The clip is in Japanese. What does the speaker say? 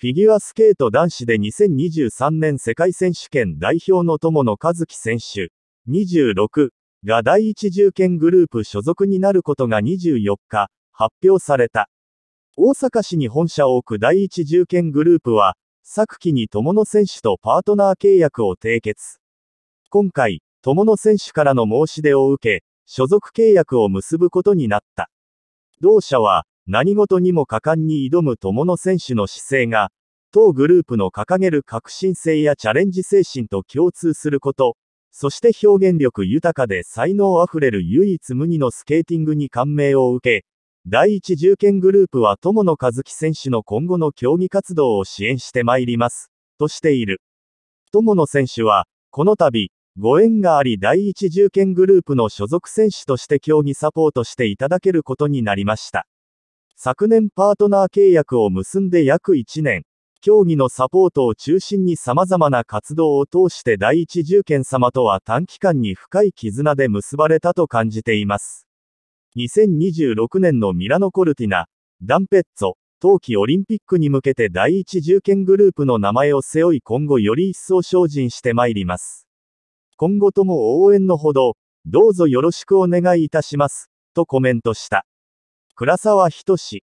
フィギュアスケート男子で2023年世界選手権代表の友野和樹選手26が第一重県グループ所属になることが24日発表された。大阪市に本社を置く第一重県グループは、昨季に友野選手とパートナー契約を締結。今回、友野選手からの申し出を受け、所属契約を結ぶことになった。同社は、何事にも果敢に挑む友野選手の姿勢が、当グループの掲げる革新性やチャレンジ精神と共通すること、そして表現力豊かで才能あふれる唯一無二のスケーティングに感銘を受け、第一重県グループは友野和樹選手の今後の競技活動を支援してまいります、としている。友野選手は、この度、ご縁があり第一重県グループの所属選手として競技サポートしていただけることになりました。昨年パートナー契約を結んで約1年、競技のサポートを中心に様々な活動を通して第一重権様とは短期間に深い絆で結ばれたと感じています。2026年のミラノコルティナ、ダンペッツォ、冬季オリンピックに向けて第一重権グループの名前を背負い今後より一層精進してまいります。今後とも応援のほど、どうぞよろしくお願いいたします、とコメントした。倉沢仁志